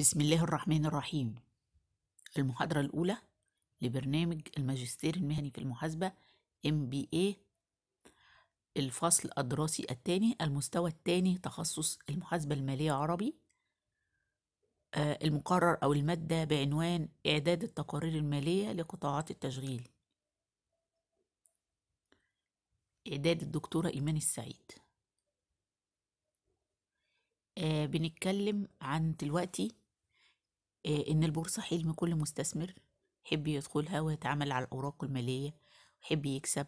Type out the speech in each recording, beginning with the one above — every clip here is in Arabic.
بسم الله الرحمن الرحيم المحاضرة الأولى لبرنامج الماجستير المهني في المحاسبة MBA الفصل الدراسي الثاني المستوى الثاني تخصص المحاسبة المالية عربي آه، المقرر أو المادة بعنوان إعداد التقارير المالية لقطاعات التشغيل إعداد الدكتورة إيمان السعيد آه، بنتكلم عن دلوقتي آه، إن البورصة حلم كل مستثمر يحب يدخلها ويتعامل على الأوراق المالية ويحب يكسب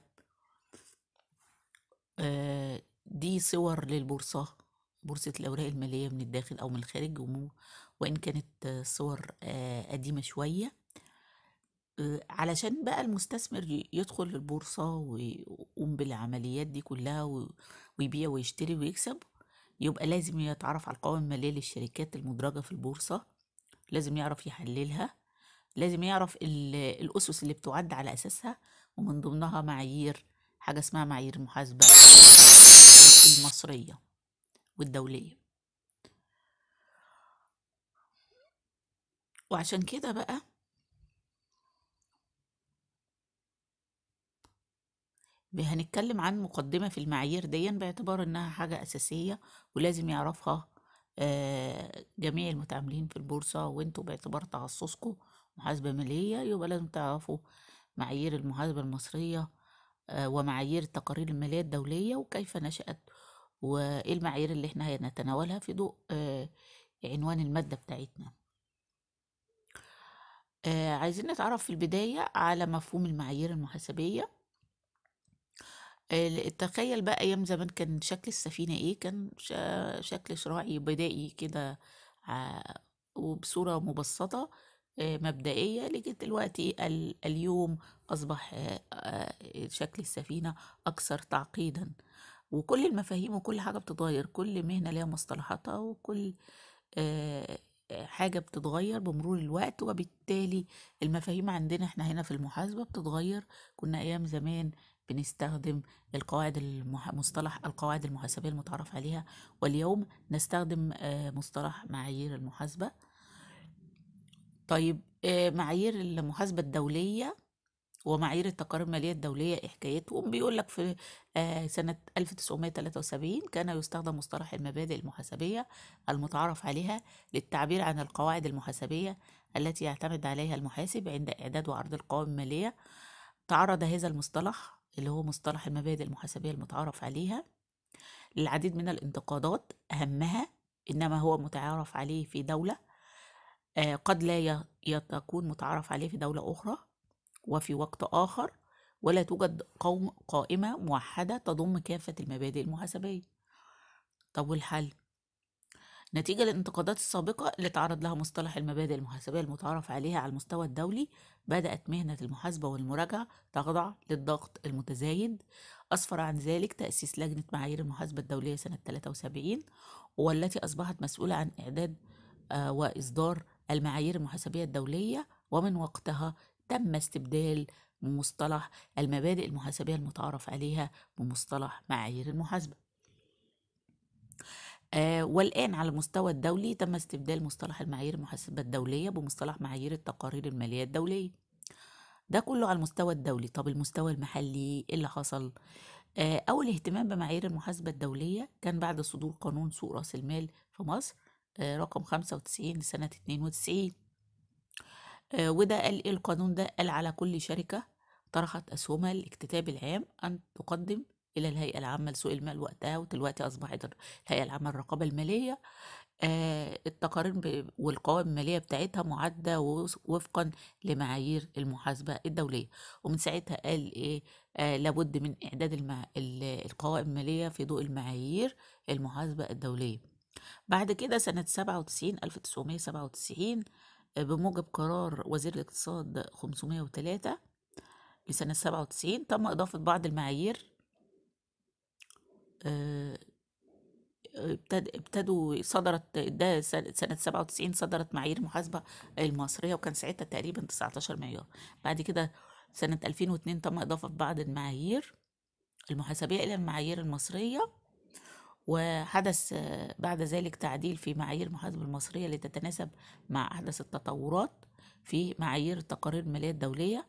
آه، دي صور للبورصة بورصة الأوراق المالية من الداخل أو من الخارج وإن كانت صور آه، قديمة شوية علشان بقى المستثمر يدخل البورصة ويقوم بالعمليات دي كلها ويبيع ويشتري ويكسب يبقى لازم يتعرف على القوائم المالية للشركات المدرجة في البورصة لازم يعرف يحللها لازم يعرف الأسس اللي بتعد على أساسها ومن ضمنها معايير حاجة اسمها معايير المحاسبة المصرية والدولية وعشان كده بقى هنتكلم عن مقدمة في المعايير دي باعتبار انها حاجة اساسية ولازم يعرفها آه، جميع المتعاملين في البورصة وانتوا باعتبار تخصصكم محاسبة مالية يبقى لازم تعرفوا معايير المحاسبة المصرية آه، ومعايير التقارير المالية الدولية وكيف نشأت وإيه المعايير اللي احنا هنتناولها في ضوء آه، عنوان المادة بتاعتنا عايزين نتعرف في البداية على مفهوم المعايير المحاسبية تخيل بقى ايام زمان كان شكل السفينه ايه كان شكل شراعي بدائي كده وبصوره مبسطه آه، مبدئيه لكن دلوقتي اليوم اصبح آه، آه، شكل السفينه اكثر تعقيدا وكل المفاهيم وكل حاجه بتتغير كل مهنه ليها مصطلحاتها وكل حاجه بتتغير بمرور الوقت وبالتالي المفاهيم عندنا احنا هنا في المحاسبه بتتغير كنا ايام زمان بنستخدم القواعد المح... مصطلح القواعد المحاسبية المتعارف عليها واليوم نستخدم آه، مصطلح معايير المحاسبة طيب آه، معايير المحاسبة الدولية ومعايير التقارير المالية الدولية إيه حكايتهم بيقول لك في آه، سنة 1973 كان يستخدم مصطلح المبادئ المحاسبية المتعارف عليها للتعبير عن القواعد المحاسبية التي يعتمد عليها المحاسب عند إعداد وعرض القوائم المالية تعرض هذا المصطلح اللي هو مصطلح المبادئ المحاسبية المتعارف عليها للعديد من الانتقادات أهمها إنما هو متعارف عليه في دولة آه، قد لا يكون متعارف عليه في دولة أخرى وفي وقت آخر ولا توجد قوم قائمة موحدة تضم كافة المبادئ المحاسبية طب والحل نتيجة للانتقادات السابقة اللي تعرض لها مصطلح المبادئ المحاسبية المتعارف عليها على المستوى الدولي بدأت مهنة المحاسبة والمراجعة تخضع للضغط المتزايد أسفر عن ذلك تأسيس لجنة معايير المحاسبة الدولية سنة 73 والتي أصبحت مسؤولة عن إعداد آه، وإصدار المعايير المحاسبية الدولية ومن وقتها تم استبدال مصطلح المبادئ المحاسبية المتعارف عليها بمصطلح معايير المحاسبة آه، والآن على المستوى الدولي تم استبدال مصطلح المعايير المحاسبة الدولية بمصطلح معايير التقارير المالية الدولية ده كله على المستوى الدولي طب المستوى المحلي ايه اللي حصل آه أول اهتمام بمعايير المحاسبة الدولية كان بعد صدور قانون سوق رأس المال في مصر آه رقم 95 لسنة 92 آه، وده قال إيه القانون ده قال على كل شركة طرحت أسهمها للاكتتاب العام أن تقدم إلى الهيئة العامة لسوق المال وقتها ودلوقتي أصبحت الهيئة العامة للرقابة المالية آه، التقارير والقوائم المالية بتاعتها معدة وفقا لمعايير المحاسبة الدولية ومن ساعتها قال إيه آه لابد من إعداد المع... القوائم المالية في ضوء المعايير المحاسبة الدولية بعد كده سنة 97 1997 آه، بموجب قرار وزير الاقتصاد 503 لسنة 97 تم إضافة بعض المعايير ابتدوا صدرت ده سنة 97 صدرت معايير المحاسبة المصرية وكان ساعتها تقريبا 19 معيار بعد كده سنة 2002 تم إضافة بعض المعايير المحاسبية إلى المعايير المصرية وحدث بعد ذلك تعديل في معايير المحاسبة المصرية لتتناسب مع أحدث التطورات في معايير التقارير المالية الدولية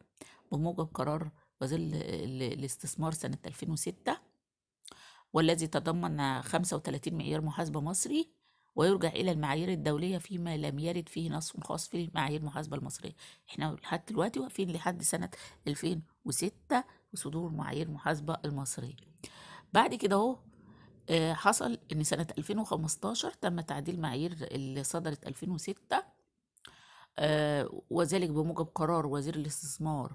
بموجب قرار وزير الاستثمار سنة 2006 والذي تضمن 35 معيار محاسبة مصري ويرجع إلى المعايير الدولية فيما لم يرد فيه نص خاص في معايير المحاسبة المصرية احنا لحد دلوقتي واقفين لحد سنة 2006 وصدور معايير المحاسبة المصرية بعد كده اهو آه، حصل ان سنة 2015 تم تعديل معايير اللي صدرت 2006 آه، وذلك بموجب قرار وزير الاستثمار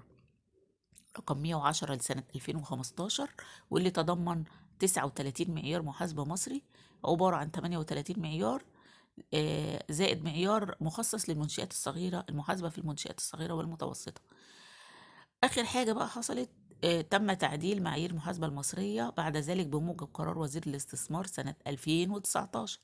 رقم 110 لسنة 2015 واللي تضمن 39 معيار محاسبة مصري عبارة عن 38 معيار آه، زائد معيار مخصص للمنشآت الصغيرة المحاسبة في المنشآت الصغيرة والمتوسطة آخر حاجة بقى حصلت آه، تم تعديل معايير المحاسبة المصرية بعد ذلك بموجب قرار وزير الاستثمار سنة 2019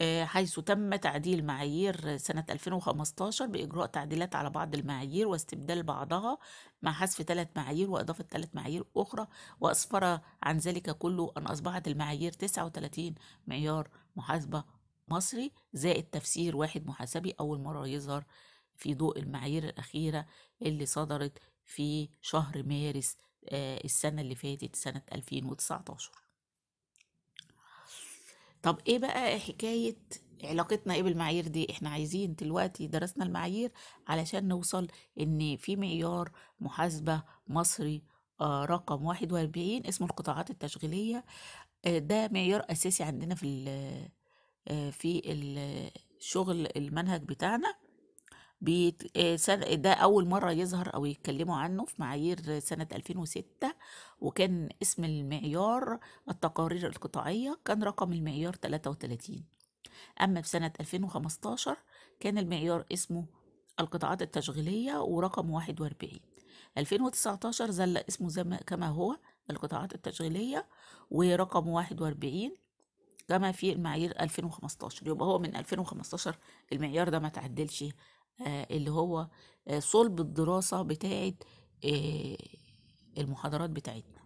آه، حيث تم تعديل معايير سنة 2015 بإجراء تعديلات على بعض المعايير واستبدال بعضها مع حذف ثلاث معايير وإضافة ثلاث معايير أخرى وأسفر عن ذلك كله أن أصبحت المعايير 39 معيار محاسبة مصري زائد تفسير واحد محاسبي أول مرة يظهر في ضوء المعايير الأخيرة اللي صدرت في شهر مارس آه، السنة اللي فاتت سنة 2019 طب ايه بقى حكاية علاقتنا ايه بالمعايير دي احنا عايزين دلوقتي درسنا المعايير علشان نوصل ان في معيار محاسبة مصري آه، رقم واحد واربعين اسمه القطاعات التشغيلية آه، ده معيار اساسي عندنا في آه، في الشغل المنهج بتاعنا بيت آه، ده أول مرة يظهر أو يتكلموا عنه في معايير سنة 2006 وكان اسم المعيار التقارير القطاعية كان رقم المعيار 33 أما في سنة 2015 كان المعيار اسمه القطاعات التشغيلية ورقم 41 2019 ظل اسمه زم... كما هو القطاعات التشغيلية ورقم 41 كما في المعايير 2015 يبقى هو من 2015 المعيار ده ما تعدلش آه، اللي هو آه، صلب الدراسة بتاعة آه، المحاضرات بتاعتنا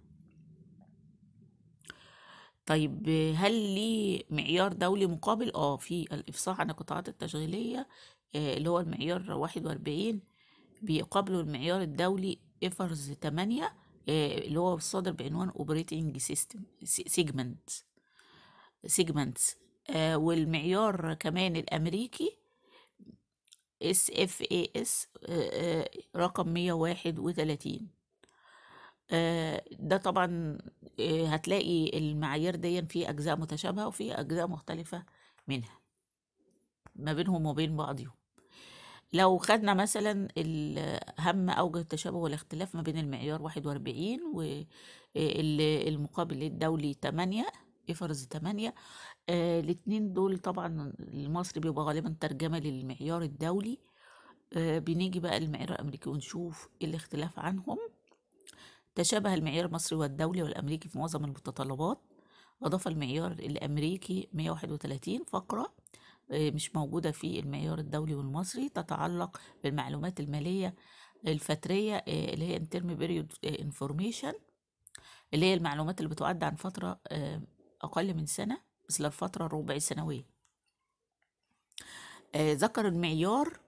طيب هل ليه معيار دولي مقابل؟ اه في الإفصاح عن القطاعات التشغيلية اللي هو المعيار واحد وأربعين بيقابله المعيار الدولي إفرز تمانية اللي هو الصادر بعنوان اوبريتنج سيستم سيجمنت سيجمنتس والمعيار كمان الامريكي اس اف اي اس رقم مية واحد آه، ده طبعا آه، هتلاقي المعايير دي في اجزاء متشابهه وفي اجزاء مختلفه منها ما بينهم وبين بعضهم لو خدنا مثلا اهم أوجه التشابه والاختلاف ما بين المعيار واحد وأربعين والمقابل الدولي تمانية افرز 8 آه الاتنين دول طبعا المصري بيبقى غالبا ترجمة للمعيار الدولي آه بنيجي بقى للمعيار الامريكي ونشوف إيه الاختلاف عنهم تشابه المعيار المصري والدولي والامريكي في معظم المتطلبات أضاف المعيار الأمريكي 131 فقرة آه، مش موجودة في المعيار الدولي والمصري تتعلق بالمعلومات المالية الفترية آه، اللي هي انترمي بيريود انفورميشن اللي هي المعلومات اللي بتعد عن فترة آه، أقل من سنة مثل الفترة الربع سنوية آه ذكر المعيار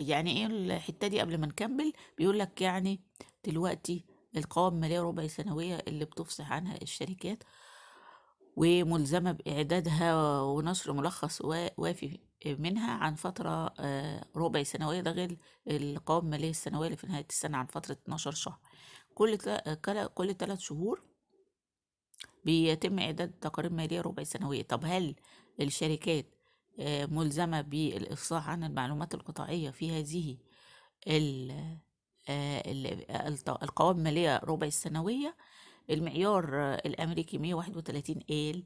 يعني ايه الحتة دي قبل ما نكمل بيقول لك يعني دلوقتي القوائم المالية ربع سنوية اللي بتفصح عنها الشركات وملزمة بإعدادها ونشر ملخص وافي منها عن فترة آه، ربع سنوية ده غير القوائم المالية السنوية اللي في نهاية السنة عن فترة 12 شهر كل كل ثلاث شهور بيتم إعداد تقارير مالية ربع سنوية طب هل الشركات آه، ملزمة بالإفصاح عن المعلومات القطاعية في هذه آه، القوائم المالية ربع السنوية المعيار الأمريكي 131 قال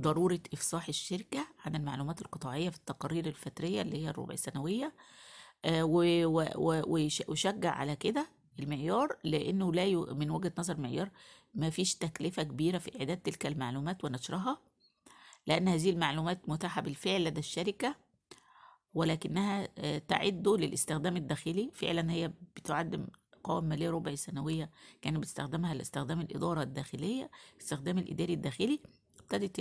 ضرورة إفصاح الشركة عن المعلومات القطاعية في التقارير الفترية اللي هي الربع سنوية آه، وشجع على كده المعيار لأنه لا من وجهة نظر معيار مفيش تكلفة كبيرة في إعداد تلك المعلومات ونشرها لأن هذه المعلومات متاحة بالفعل لدى الشركة ولكنها آه، تعد للاستخدام الداخلي فعلا هي بتعد قوائم مالية ربع سنوية كانوا بيستخدمها لاستخدام الإدارة الداخلية الاستخدام الإداري الداخلي ابتدت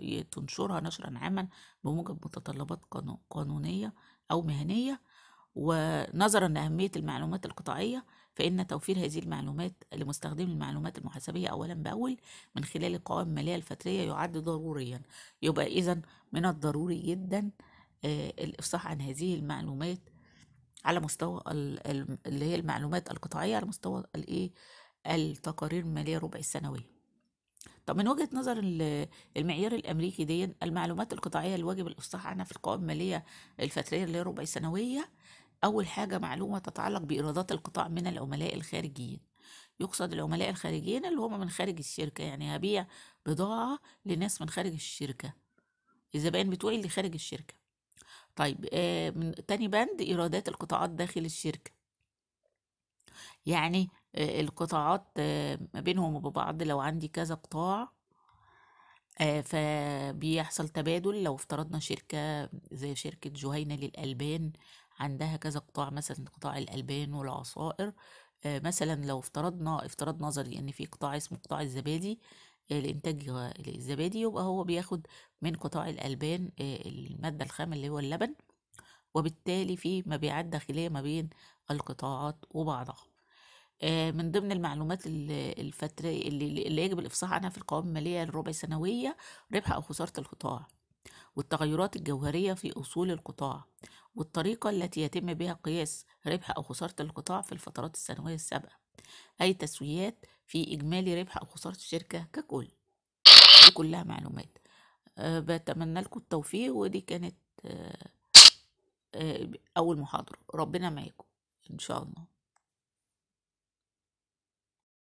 هي تنشرها نشرا عاما بموجب متطلبات قانونية أو مهنية ونظرا لأهمية المعلومات القطاعية فإن توفير هذه المعلومات لمستخدم المعلومات المحاسبية أولا بأول من خلال القوائم المالية الفترية يعد ضروريا يبقى إذا من الضروري جدا آه، الإفصاح عن هذه المعلومات على مستوى اللي هي المعلومات القطاعية على مستوى الإيه التقارير المالية ربع السنوية طب من وجهة نظر المعيار الأمريكي دي المعلومات القطاعية الواجب الإفصاح عنها في القوائم المالية الفترية اللي هي ربع سنوية أول حاجة معلومة تتعلق بإيرادات القطاع من العملاء الخارجيين يقصد العملاء الخارجيين اللي هم من خارج الشركة يعني هبيع بضاعة لناس من خارج الشركة الزبائن بتوعي اللي خارج الشركة طيب آه من تاني بند إيرادات القطاعات داخل الشركة يعني آه القطاعات آه ما بينهم وبين بعض لو عندي كذا قطاع آه فبيحصل تبادل لو افترضنا شركة زي شركة جهينة للألبان عندها كذا قطاع مثلا قطاع الألبان والعصائر آه، مثلا لو افترضنا افتراض نظري ان في قطاع اسمه قطاع الزبادي آه، الانتاج الزبادي يبقى هو بياخد من قطاع الألبان آه، المادة الخام اللي هو اللبن وبالتالي في مبيعات داخلية ما بين القطاعات وبعضها من ضمن المعلومات الفترة اللي يجب الإفصاح عنها في القوائم المالية الربع سنوية ربح أو خسارة القطاع والتغيرات الجوهرية في أصول القطاع والطريقة التي يتم بها قياس ربح أو خسارة القطاع في الفترات السنوية السابقة أي تسويات في إجمالي ربح أو خسارة الشركة ككل دي كلها معلومات أه بتمنى لكم التوفيق ودي كانت أه أه أول محاضرة ربنا معاكم إن شاء الله